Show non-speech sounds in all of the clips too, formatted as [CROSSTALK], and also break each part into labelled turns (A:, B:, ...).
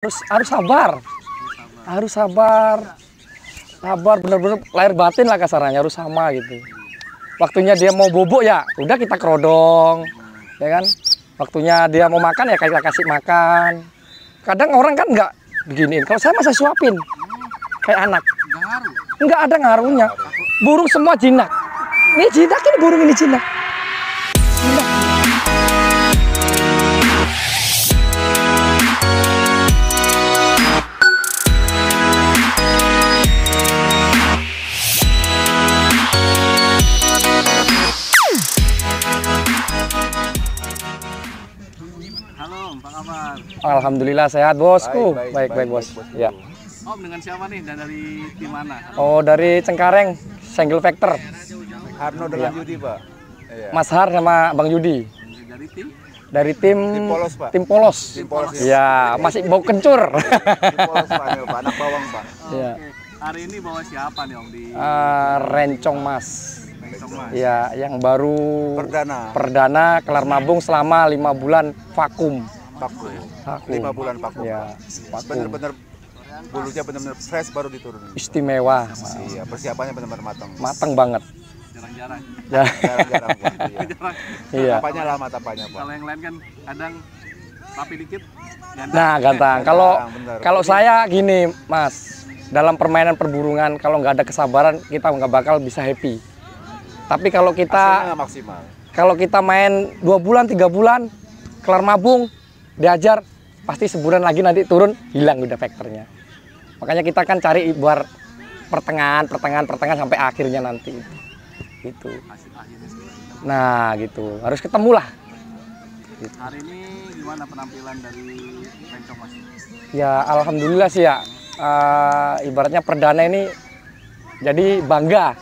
A: harus harus sabar harus sabar sabar bener-bener lahir batin lah kasarannya harus sama gitu waktunya dia mau bobok ya udah kita kerodong ya kan waktunya dia mau makan ya kita kasih makan kadang orang kan nggak beginiin kalau saya masih suapin kayak anak nggak ada ngaruhnya burung semua jinak ini jinak ini burung ini jinak Alhamdulillah sehat bosku. Baik uh, baik, baik, baik, baik bos. Baik, bos. Ya.
B: Om dengan siapa nih dan dari tim mana?
A: Oh dari Cengkareng, Single Factor.
C: Harno dengan ya. Yudi
B: pak. Iya. Mas
A: Har sama Bang Yudi. Dari tim? Dari tim, tim polos pak. Tim polos. Tim polos. Ya, ya. masih bau kencur. tim polos pak, anak bawang pak. Oh, [LAUGHS] ya. Okay.
B: Hari ini bawa siapa nih om di? Uh,
A: Rencong Mas. Rencong Mas. Ya, yang baru perdana. Perdana kelar mabung selama lima bulan vakum paku ya? Paku. Lima bulan paku. Ya,
C: Bener-bener bulunya benar-benar fresh baru diturun.
A: Istimewa. Iya,
C: persiapannya benar-benar matang.
B: Matang banget. Jarang-jarang. Ya. Jarang-jarang. [LAUGHS] Iya. iya. Tapanya lama tapanya, Pak. Kalau yang lain kan kadang tapi dikit Nah, gantang. Kalau kalau saya
A: gini, Mas. Dalam permainan perburungan kalau nggak ada kesabaran kita nggak bakal bisa happy. Tapi kalau kita maksimal. Kalau kita main dua bulan, tiga bulan, kelar mabung, diajar pasti sebulan lagi nanti turun hilang udah faktornya makanya kita kan cari buat pertengahan pertengahan pertengahan sampai akhirnya nanti itu. nah gitu harus ketemu lah
B: hari ini gimana penampilan dari Bencong Mas? ya
A: alhamdulillah sih ya uh, ibaratnya perdana ini jadi bangga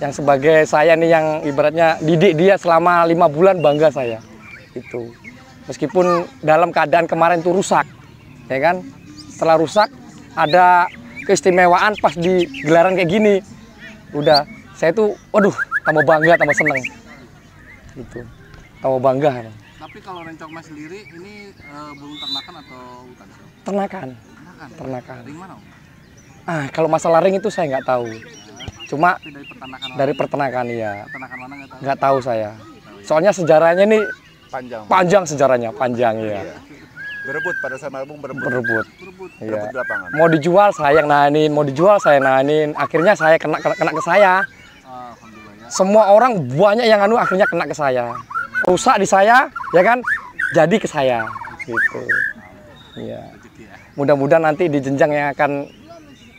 A: yang sebagai saya nih yang ibaratnya didik dia selama lima bulan bangga saya itu meskipun dalam keadaan kemarin itu rusak ya kan setelah rusak ada keistimewaan pas di gelaran kayak gini udah saya tuh waduh tambah bangga tambah seneng itu tambah bangga ya.
B: tapi kalau rencong mas sendiri ini e, belum ternakan atau hutan
A: ternakan ternakan, ternakan. ah kalau masalah ring itu saya nggak tahu cuma dari peternakan dari pertanakan iya mana nggak tahu tahu saya soalnya sejarahnya ini. Panjang. Panjang sejarahnya, panjang ya.
C: Berebut pada saat malam berebut. Berebut. Berebut, iya. lapangan. Mau
A: dijual saya yang nahanin, mau dijual saya yang nahanin. Akhirnya saya kena kena, kena ke saya. Semua orang banyak yang anu akhirnya kena ke saya. Rusak di saya, ya kan? Jadi ke saya gitu. Iya. ya Mudah-mudahan nanti di jenjang yang akan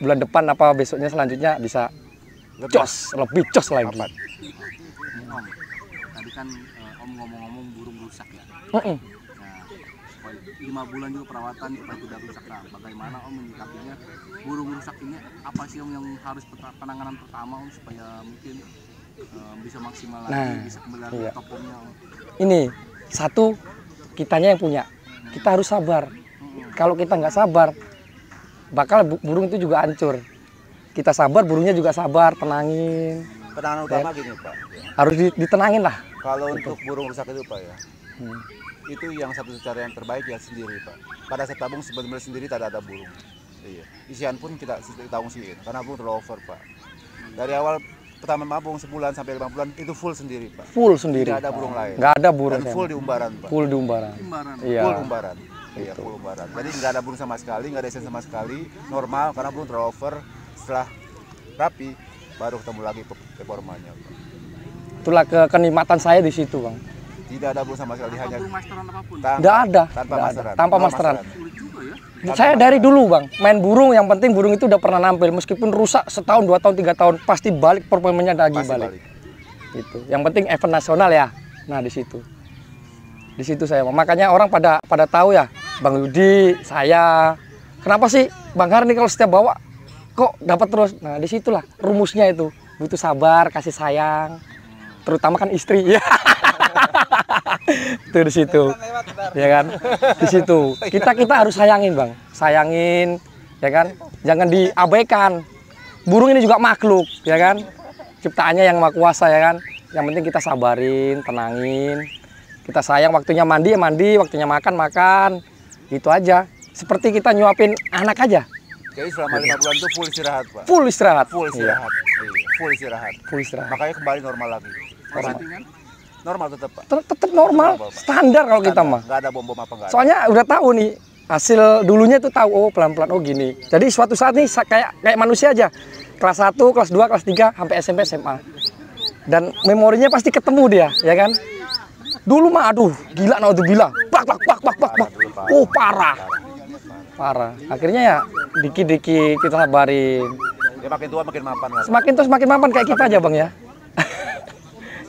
A: bulan depan apa besoknya selanjutnya bisa lebih. jos, lebih jos lagi. Apa?
B: tadi kan eh, om ngomong-ngomong burung rusak ya Mm -uh. nah oh, lima bulan juga perawatan supaya tidak rusak nah, bagaimana om menyikapinya burung rusak ini apa sih om yang harus penanganan pertama om supaya mungkin eh, bisa maksimal lagi nah, bisa kembali iya. topongnya om.
A: ini satu kitanya yang punya hmm. kita harus sabar hmm. kalau kita nggak sabar bakal burung itu juga hancur kita sabar burungnya juga sabar tenangin
C: penanganan utama ya. gini pak harus ditenangin lah kalau untuk burung rusak itu Pak ya, hmm. itu yang satu cara yang terbaik ya sendiri Pak. Pada saat tabung sebenarnya sendiri tidak ada burung. Iya. Isian pun kita tabung sendiri karena burung rover Pak. Dari awal pertama mabung sebulan sampai lima bulan itu full sendiri pak full sendiri Tidak ada burung lain nggak ada burung Dan full di umbaran pak full di umbaran iya full umbaran iya gitu. full umbaran jadi nggak ada burung sama sekali nggak ada isian sama sekali normal karena burung rover setelah rapi baru ketemu lagi performanya pak
A: itulah ke kenikmatan saya di situ bang
C: tidak ada bu sama sekali hanya tidak ada tanpa masteran ada. tanpa masteran, ya. saya
A: dari dulu bang main burung yang penting burung itu udah pernah nampil meskipun rusak setahun dua tahun tiga tahun pasti balik performanya lagi balik. balik itu yang penting event nasional ya nah di situ di situ saya bang. makanya orang pada pada tahu ya bang Yudi saya kenapa sih bang Harni kalau setiap bawa kok dapat terus nah disitulah rumusnya itu butuh sabar kasih sayang terutama kan istri ya [LAUGHS] itu di situ ya kan di situ [LAUGHS] oh, iya. kita kita harus sayangin bang sayangin ya kan jangan diabaikan burung ini juga makhluk ya kan ciptaannya yang maha kuasa ya kan yang penting kita sabarin tenangin kita sayang waktunya mandi ya mandi waktunya makan makan itu aja seperti kita nyuapin anak aja
C: jadi selama lima bulan itu full istirahat pak full istirahat full iya. istirahat iya, full istirahat full istirahat makanya kembali normal lagi Gitu kan? Normal. Normal tetap, Pak. Tetap normal, normal
A: standar kalau kita mah. ada bom-bom apa enggak. Soalnya udah tahu nih hasil dulunya itu tahu oh pelan-pelan oh gini. Jadi suatu saat nih kayak kayak manusia aja. Kelas 1, kelas 2, kelas 3 sampai SMP SMA. Dan memorinya pasti ketemu dia, ya kan? Dulu mah aduh, gila naudzubillah. gila, bak bak bak bak bak. Oh, parah. Parah. Akhirnya ya dikit-dikit kita sabarin.
C: Ya makin tua makin mapan lah.
A: Semakin tua semakin mapan kayak kita aja, Bang ya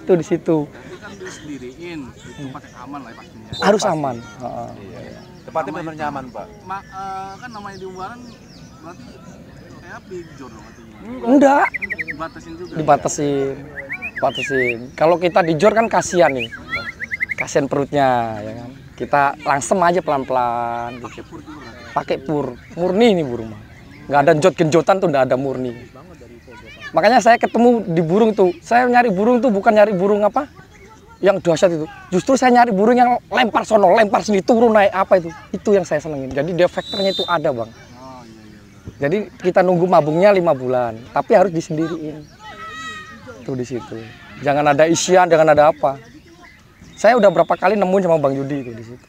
A: itu di situ.
B: Kan itu pakai aman lah ya pastinya. Oh, Harus aman. Uh, Iya. Tempatnya benar nyaman, Pak. Ma uh, kan namanya di Umbaran berarti kayak pinjor dong artinya. Enggak. Dibatasin
A: juga. Ya? Dibatasin. Ya? Batasin. Kalau kita di jor kan kasihan nih. Kasihan perutnya ya kan. Kita langsung aja pelan-pelan. Pakai gitu. pur. Pakai pur. Murni ini burung nggak ada jod genjotan tuh nggak ada murni makanya saya ketemu di burung tuh saya nyari burung tuh bukan nyari burung apa yang dahsyat itu justru saya nyari burung yang lempar sono lempar sini turun naik apa itu itu yang saya senengin jadi dia faktornya itu ada bang jadi kita nunggu mabungnya lima bulan tapi harus disendiriin tuh di situ jangan ada isian jangan ada apa saya udah berapa kali nemuin sama bang Yudi itu di situ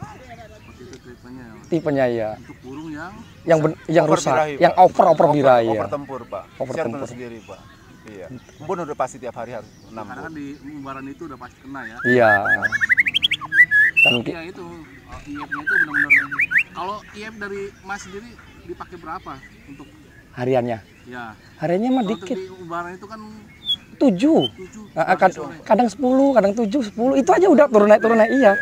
A: tipenya ya. Untuk
B: burung yang yang ben, yang over rusak, birahi, yang over over birahi over, Over tempur, Pak. Over Share tempur sendiri, Pak. Iya. Embun
C: udah pasti tiap hari harus enam. Karena
B: kan di umbaran itu udah pasti kena ya. Iya. iya kan ya itu uh, IF-nya itu benar-benar kalau IF dari Mas sendiri dipakai berapa untuk hariannya? Iya.
A: Hariannya mah dikit. Di
B: umbaran itu kan
A: tujuh, 7. Nah, ah, kadang sepuluh, kadang tujuh, sepuluh itu aja udah turun naik turun naik iya.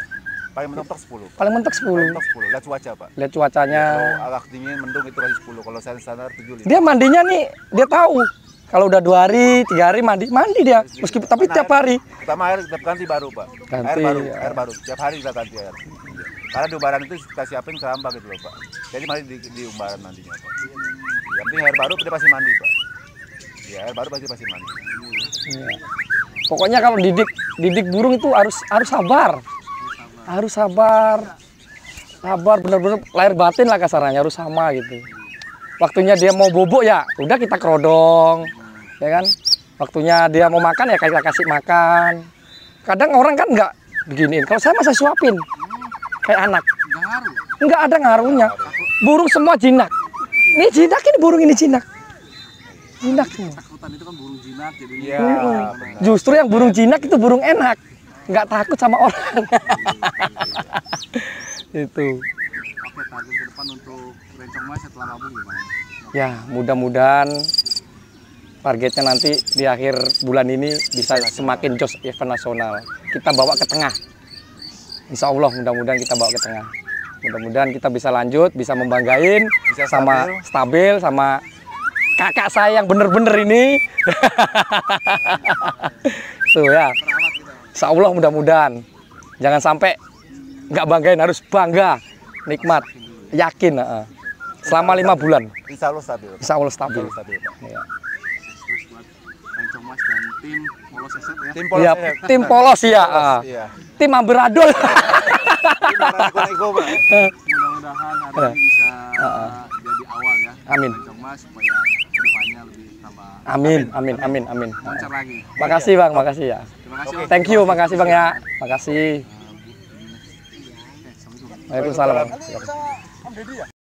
C: Paling mentok 10. Paling
A: mentok 10. Paling mentok
C: 10. Lihat cuaca, Pak.
A: Lihat cuacanya. Ya, kalau
C: arah dingin mendung itu lagi 10. Kalau saya standar 7. 5. Dia mandinya
A: nih, dia tahu. Kalau udah dua hari, tiga hari mandi, mandi dia. Meskipun tapi tiap hari.
C: pertama air tetap ganti baru, Pak. Ganti, air baru, ya. air baru. Tiap hari kita ganti air. Karena di umbaran itu kita siapin keramba gitu loh, Pak. Jadi mandi di, di umbaran nantinya, Pak. Yang penting air baru dia pasti mandi, Pak. Ya, air baru pasti pasti mandi.
A: Ya. Pokoknya kalau didik didik burung itu harus harus sabar harus sabar sabar bener-bener lahir batin lah kasarannya harus sama gitu waktunya dia mau bobok ya udah kita kerodong ya kan waktunya dia mau makan ya kita kasih makan kadang orang kan nggak beginiin kalau saya masa suapin kayak anak nggak ada ngaruhnya burung semua jinak ini jinak ini burung ini jinak jinak semua
B: Ya, Justru
A: yang burung jinak itu burung enak nggak takut sama orang [LAUGHS] itu oke
B: target ke depan untuk rencong mas setelah labu gimana
A: ya mudah-mudahan targetnya nanti di akhir bulan ini bisa semakin jos event nasional kita bawa ke tengah Insya Allah mudah-mudahan kita bawa ke tengah mudah-mudahan kita bisa lanjut bisa membanggain bisa stabil. sama stabil sama kakak saya yang bener-bener ini [LAUGHS] so ya Insya Allah mudah-mudahan. Jangan sampai nggak banggain, harus bangga, nikmat, yakin. Uh. Selama lima bulan. Insya Allah stabil. Insya Allah stabil. Insya Allah Ya. tim iya, polos ya. Tim polos, ya, Tim iya. amberadul. Mudah-mudahan hari ini bisa uh,
B: jadi awal ya. Amin. Mas supaya Amin,
A: amin, amin, amin. Lancar
B: lagi. Makasih
A: bang, makasih ya. Terima kasih. Thank you, makasih bang ya. Makasih. Waalaikumsalam. Bang.
B: Om ya?